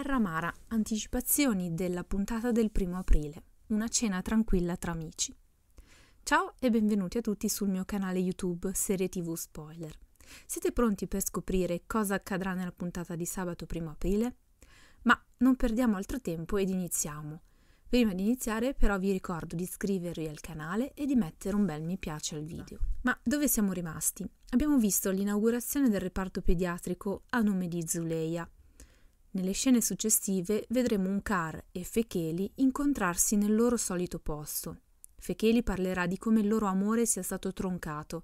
Terra amara, anticipazioni della puntata del primo aprile, una cena tranquilla tra amici. Ciao e benvenuti a tutti sul mio canale YouTube Serie TV Spoiler. Siete pronti per scoprire cosa accadrà nella puntata di sabato 1 aprile? Ma non perdiamo altro tempo ed iniziamo. Prima di iniziare però vi ricordo di iscrivervi al canale e di mettere un bel mi piace al video. Ma dove siamo rimasti? Abbiamo visto l'inaugurazione del reparto pediatrico a nome di Zuleia, nelle scene successive vedremo un Car e Fecheli incontrarsi nel loro solito posto. Fecheli parlerà di come il loro amore sia stato troncato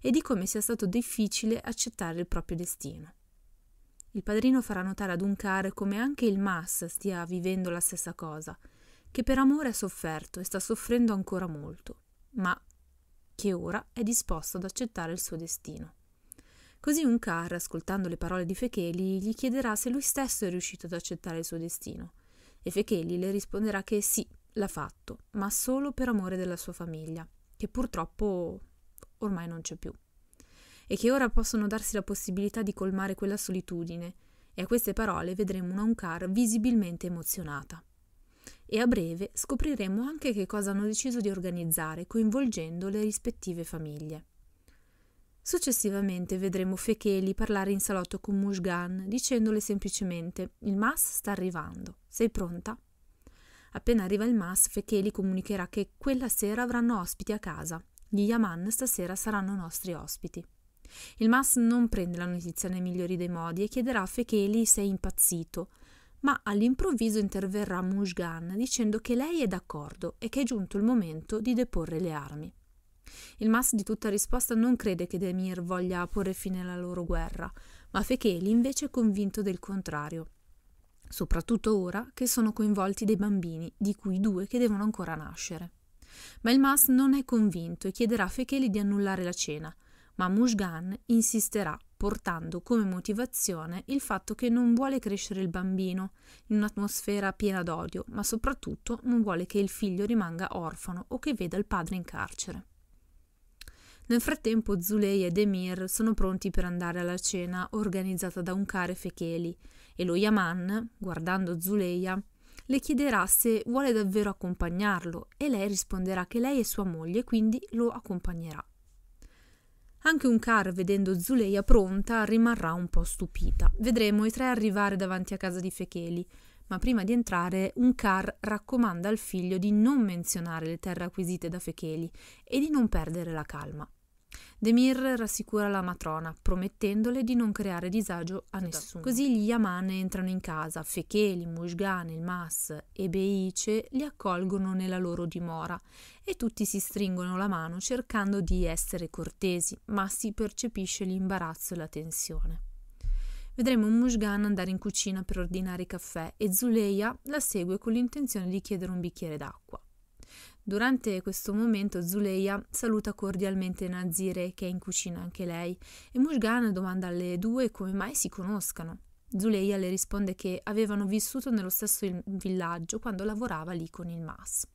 e di come sia stato difficile accettare il proprio destino. Il padrino farà notare ad un Car come anche il Mas stia vivendo la stessa cosa, che per amore ha sofferto e sta soffrendo ancora molto, ma che ora è disposto ad accettare il suo destino. Così un car, ascoltando le parole di Fecheli, gli chiederà se lui stesso è riuscito ad accettare il suo destino. E Fecheli le risponderà che sì, l'ha fatto, ma solo per amore della sua famiglia, che purtroppo ormai non c'è più. E che ora possono darsi la possibilità di colmare quella solitudine. E a queste parole vedremo una Uncar visibilmente emozionata. E a breve scopriremo anche che cosa hanno deciso di organizzare coinvolgendo le rispettive famiglie. Successivamente vedremo Fecheli parlare in salotto con Mushgan, dicendole semplicemente «Il Mas sta arrivando, sei pronta?» Appena arriva il Mas, Fecheli comunicherà che quella sera avranno ospiti a casa. Gli Yaman stasera saranno nostri ospiti. Il Mas non prende la notizia nei migliori dei modi e chiederà a Fecheli se è impazzito, ma all'improvviso interverrà Mushgan dicendo che lei è d'accordo e che è giunto il momento di deporre le armi. Il Mas di tutta risposta non crede che Demir voglia porre fine alla loro guerra, ma Fekeli invece è convinto del contrario. Soprattutto ora che sono coinvolti dei bambini, di cui due che devono ancora nascere. Ma il Mas non è convinto e chiederà a Fekeli di annullare la cena, ma Mushgan insisterà portando come motivazione il fatto che non vuole crescere il bambino in un'atmosfera piena d'odio, ma soprattutto non vuole che il figlio rimanga orfano o che veda il padre in carcere. Nel frattempo Zulei ed Emir sono pronti per andare alla cena organizzata da un care Fecheli e lo Yaman, guardando Zuleia, le chiederà se vuole davvero accompagnarlo e lei risponderà che lei è sua moglie, quindi lo accompagnerà. Anche un car, vedendo Zuleia pronta, rimarrà un po' stupita. Vedremo i tre arrivare davanti a casa di Fecheli ma prima di entrare un Uncar raccomanda al figlio di non menzionare le terre acquisite da Fecheli e di non perdere la calma. Demir rassicura la matrona, promettendole di non creare disagio a nessuno. Così gli Yaman entrano in casa, Fecheli, Mushgan, il Mas e Beice li accolgono nella loro dimora e tutti si stringono la mano cercando di essere cortesi, ma si percepisce l'imbarazzo e la tensione. Vedremo Mushgan andare in cucina per ordinare i caffè e Zuleya la segue con l'intenzione di chiedere un bicchiere d'acqua. Durante questo momento Zuleya saluta cordialmente Nazire che è in cucina anche lei e Mushgan domanda alle due come mai si conoscano. Zuleya le risponde che avevano vissuto nello stesso villaggio quando lavorava lì con il Mas.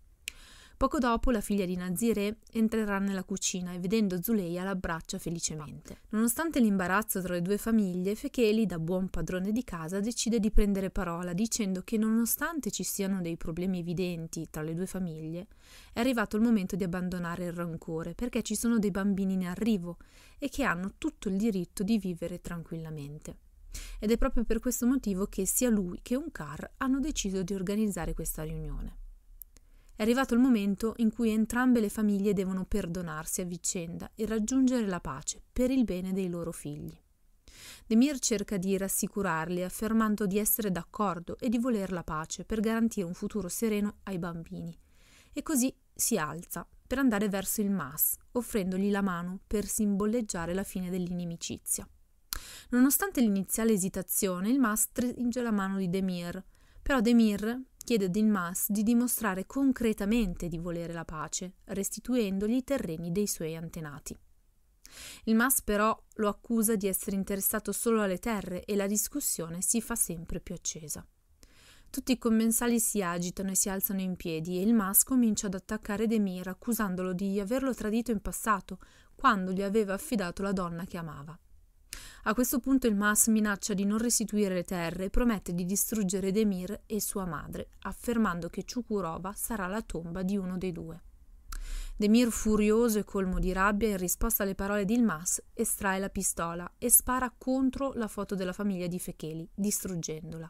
Poco dopo la figlia di Nazire entrerà nella cucina e vedendo Zuleia l'abbraccia felicemente. Nonostante l'imbarazzo tra le due famiglie, Fecheli, da buon padrone di casa, decide di prendere parola dicendo che nonostante ci siano dei problemi evidenti tra le due famiglie, è arrivato il momento di abbandonare il rancore perché ci sono dei bambini in arrivo e che hanno tutto il diritto di vivere tranquillamente. Ed è proprio per questo motivo che sia lui che un car hanno deciso di organizzare questa riunione. È arrivato il momento in cui entrambe le famiglie devono perdonarsi a vicenda e raggiungere la pace per il bene dei loro figli. Demir cerca di rassicurarli affermando di essere d'accordo e di voler la pace per garantire un futuro sereno ai bambini. E così si alza per andare verso il Mas, offrendogli la mano per simboleggiare la fine dell'inimicizia. Nonostante l'iniziale esitazione, il Mas stringe la mano di Demir, però Demir chiede ad Ilmas di dimostrare concretamente di volere la pace, restituendogli i terreni dei suoi antenati. Il Mas però lo accusa di essere interessato solo alle terre e la discussione si fa sempre più accesa. Tutti i commensali si agitano e si alzano in piedi e il Mas comincia ad attaccare Demir accusandolo di averlo tradito in passato, quando gli aveva affidato la donna che amava. A questo punto il Mas minaccia di non restituire le terre e promette di distruggere Demir e sua madre, affermando che Ciukurova sarà la tomba di uno dei due. Demir, furioso e colmo di rabbia, in risposta alle parole di Ilmas, estrae la pistola e spara contro la foto della famiglia di Fecheli, distruggendola.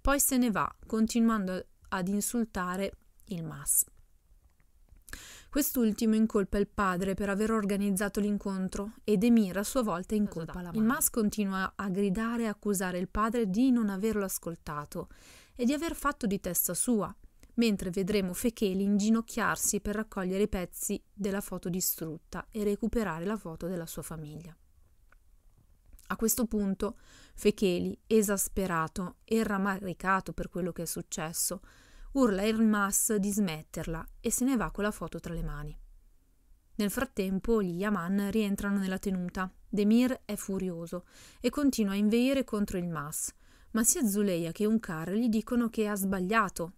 Poi se ne va, continuando ad insultare Ilmas. Quest'ultimo incolpa il padre per aver organizzato l'incontro ed Emir a sua volta incolpa la madre. Il Mas continua a gridare e accusare il padre di non averlo ascoltato e di aver fatto di testa sua, mentre vedremo Fecheli inginocchiarsi per raccogliere i pezzi della foto distrutta e recuperare la foto della sua famiglia. A questo punto Fecheli, esasperato e rammaricato per quello che è successo, urla Elmas di smetterla e se ne va con la foto tra le mani. Nel frattempo gli Yaman rientrano nella tenuta. Demir è furioso e continua a inveire contro il Mas, ma sia Zuleia che Unkar gli dicono che ha sbagliato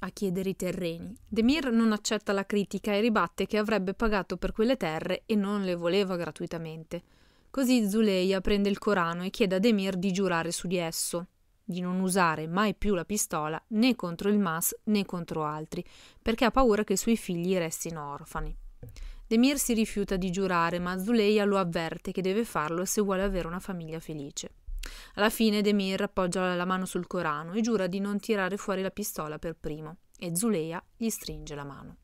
a chiedere i terreni. Demir non accetta la critica e ribatte che avrebbe pagato per quelle terre e non le voleva gratuitamente. Così Zuleia prende il Corano e chiede a Demir di giurare su di esso di non usare mai più la pistola né contro il Mas né contro altri, perché ha paura che i suoi figli restino orfani. Demir si rifiuta di giurare, ma Zuleia lo avverte che deve farlo se vuole avere una famiglia felice. Alla fine Demir appoggia la mano sul Corano e giura di non tirare fuori la pistola per primo, e Zuleia gli stringe la mano.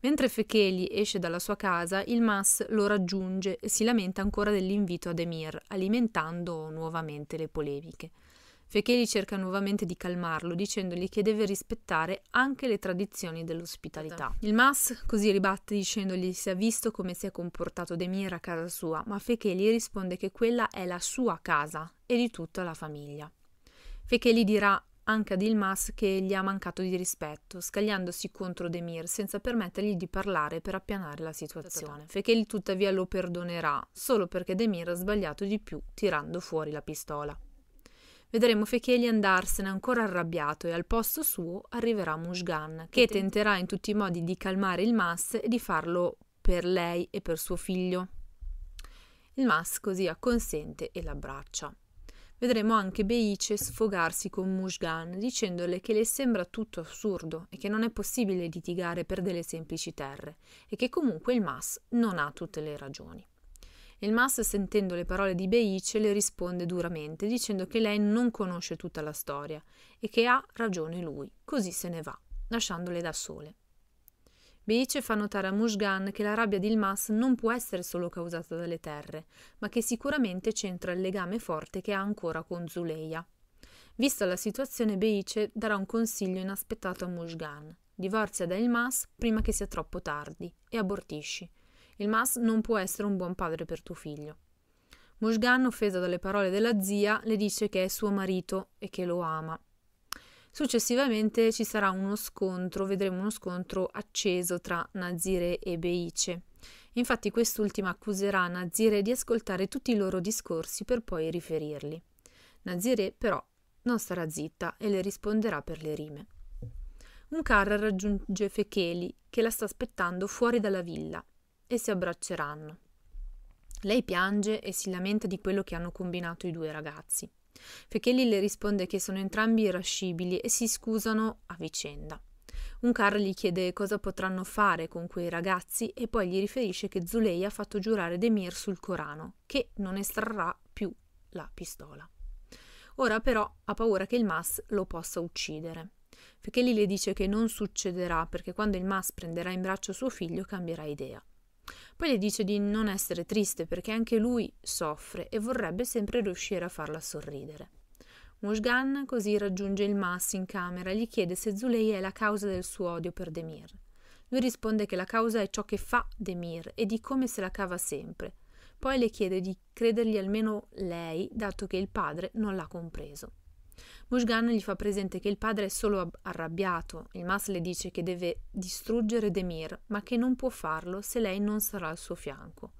Mentre Fecheli esce dalla sua casa, il Mas lo raggiunge e si lamenta ancora dell'invito a Demir, alimentando nuovamente le polemiche. Fecheli cerca nuovamente di calmarlo, dicendogli che deve rispettare anche le tradizioni dell'ospitalità. Esatto. Il Mas così ribatte dicendogli se ha visto come si è comportato Demir a casa sua, ma Fecheli risponde che quella è la sua casa e di tutta la famiglia. Fecheli dirà anche ad Ilmas che gli ha mancato di rispetto, scagliandosi contro Demir senza permettergli di parlare per appianare la situazione. Fecheli tuttavia lo perdonerà, solo perché Demir ha sbagliato di più tirando fuori la pistola. Vedremo Fekeli andarsene ancora arrabbiato e al posto suo arriverà Mushgan, che tenterà in tutti i modi di calmare il Mas e di farlo per lei e per suo figlio. Il Mas così acconsente e l'abbraccia. Vedremo anche Beice sfogarsi con Mushgan, dicendole che le sembra tutto assurdo e che non è possibile litigare per delle semplici terre, e che comunque il Mas non ha tutte le ragioni. Il Mas, sentendo le parole di Beice, le risponde duramente, dicendo che lei non conosce tutta la storia e che ha ragione lui. Così se ne va, lasciandole da sole. Beice fa notare a Mushgan che la rabbia di Ilmas non può essere solo causata dalle terre, ma che sicuramente c'entra il legame forte che ha ancora con Zuleia. Vista la situazione, Beice darà un consiglio inaspettato a Mushgan. Divorzia da Ilmas prima che sia troppo tardi e abortisci, il Mas non può essere un buon padre per tuo figlio. Moshgan, offesa dalle parole della zia, le dice che è suo marito e che lo ama. Successivamente ci sarà uno scontro, vedremo uno scontro acceso tra Nazire e Beice. Infatti quest'ultima accuserà Nazire di ascoltare tutti i loro discorsi per poi riferirli. Nazire però non starà zitta e le risponderà per le rime. Un carro raggiunge Fecheli che la sta aspettando fuori dalla villa e si abbracceranno. Lei piange e si lamenta di quello che hanno combinato i due ragazzi. Fechelli le risponde che sono entrambi irascibili e si scusano a vicenda. Un car gli chiede cosa potranno fare con quei ragazzi e poi gli riferisce che Zulei ha fatto giurare Demir sul Corano, che non estrarrà più la pistola. Ora però ha paura che il Mas lo possa uccidere. Fechelli le dice che non succederà perché quando il Mas prenderà in braccio suo figlio cambierà idea. Poi le dice di non essere triste perché anche lui soffre e vorrebbe sempre riuscire a farla sorridere. Moshgan così raggiunge il Mas in camera e gli chiede se Zulei è la causa del suo odio per Demir. Lui risponde che la causa è ciò che fa Demir e di come se la cava sempre. Poi le chiede di credergli almeno lei, dato che il padre non l'ha compreso. Mushgan gli fa presente che il padre è solo arrabbiato. Il Mas le dice che deve distruggere Demir, ma che non può farlo se lei non sarà al suo fianco.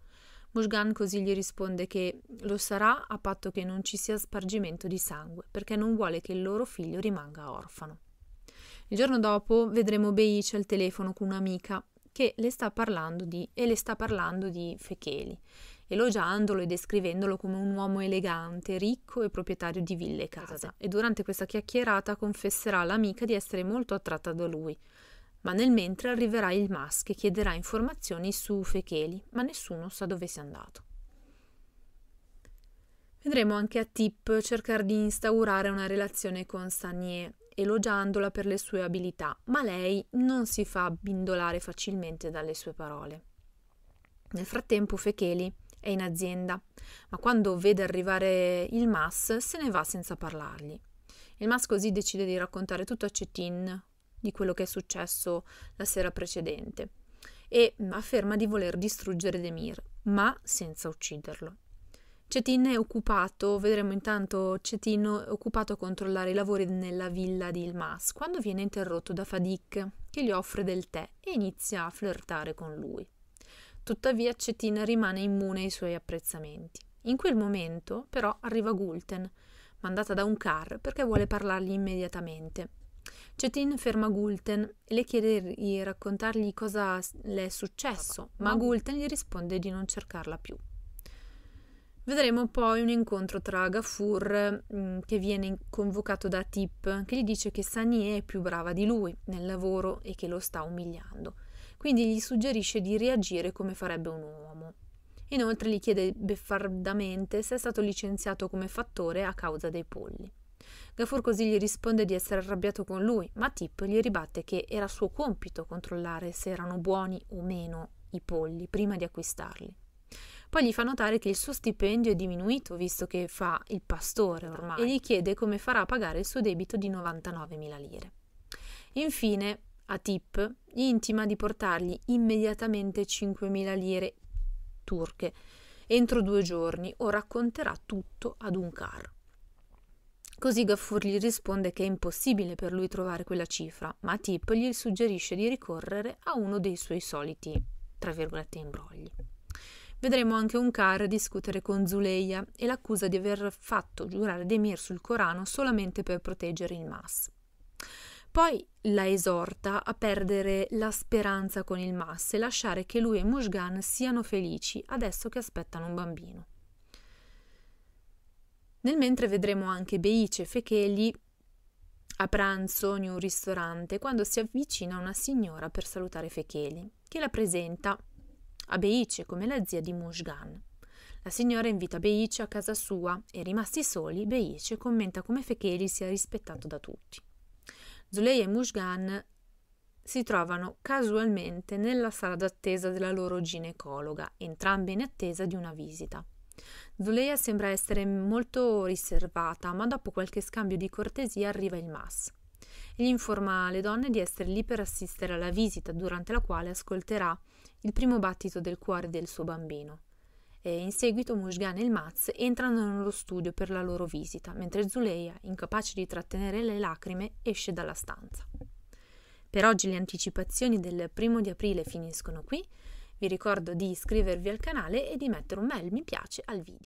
Mushgan così gli risponde che lo sarà a patto che non ci sia spargimento di sangue, perché non vuole che il loro figlio rimanga orfano. Il giorno dopo vedremo Beic al telefono con un'amica che le sta parlando di, e le sta parlando di Fecheli elogiandolo e descrivendolo come un uomo elegante, ricco e proprietario di ville e casa. Esatto. E durante questa chiacchierata confesserà all'amica di essere molto attratta da lui. Ma nel mentre arriverà il Mas che chiederà informazioni su Fecheli, ma nessuno sa dove sia andato. Vedremo anche a Tip cercare di instaurare una relazione con Sanier, elogiandola per le sue abilità, ma lei non si fa abbindolare facilmente dalle sue parole. Nel frattempo Fecheli è in azienda, ma quando vede arrivare il Mas se ne va senza parlargli. Il Mas così decide di raccontare tutto a Cetin di quello che è successo la sera precedente e afferma di voler distruggere Demir, ma senza ucciderlo. Cetin è occupato, vedremo intanto Cetin occupato a controllare i lavori nella villa di Ilmas, quando viene interrotto da Fadik, che gli offre del tè e inizia a flirtare con lui. Tuttavia Cetin rimane immune ai suoi apprezzamenti. In quel momento, però, arriva Gulten, mandata da un car perché vuole parlargli immediatamente. Cetin ferma Gulten e le chiede di raccontargli cosa le è successo, ma Gulten gli risponde di non cercarla più. Vedremo poi un incontro tra Gafur, mm, che viene convocato da Tip, che gli dice che Sanie è più brava di lui nel lavoro e che lo sta umiliando quindi gli suggerisce di reagire come farebbe un uomo. Inoltre gli chiede beffardamente se è stato licenziato come fattore a causa dei polli. Gafur così gli risponde di essere arrabbiato con lui, ma Tip gli ribatte che era suo compito controllare se erano buoni o meno i polli prima di acquistarli. Poi gli fa notare che il suo stipendio è diminuito visto che fa il pastore ormai e gli chiede come farà a pagare il suo debito di 99.000 lire. Infine, a Tip intima di portargli immediatamente 5.000 lire turche entro due giorni o racconterà tutto ad un car. Così Gaffur gli risponde che è impossibile per lui trovare quella cifra, ma Tip gli suggerisce di ricorrere a uno dei suoi soliti, tra virgolette, imbrogli. Vedremo anche un car discutere con Zuleia e l'accusa di aver fatto giurare Demir sul Corano solamente per proteggere il Mas. Poi la esorta a perdere la speranza con il Mas e lasciare che lui e Mushgan siano felici adesso che aspettano un bambino. Nel mentre vedremo anche Beice e Fecheli a pranzo in un ristorante quando si avvicina una signora per salutare Fecheli, che la presenta a Beice come la zia di Mushgan. La signora invita Beice a casa sua e rimasti soli, Beice commenta come Fecheli sia rispettato da tutti. Zuley e Mushgan si trovano casualmente nella sala d'attesa della loro ginecologa, entrambe in attesa di una visita. Zuleia sembra essere molto riservata, ma dopo qualche scambio di cortesia arriva il Mas. Egli informa le donne di essere lì per assistere alla visita, durante la quale ascolterà il primo battito del cuore del suo bambino. Eh, in seguito Mushgan e il Maz entrano nello studio per la loro visita, mentre Zuleia, incapace di trattenere le lacrime, esce dalla stanza. Per oggi le anticipazioni del primo di aprile finiscono qui. Vi ricordo di iscrivervi al canale e di mettere un bel mi piace al video.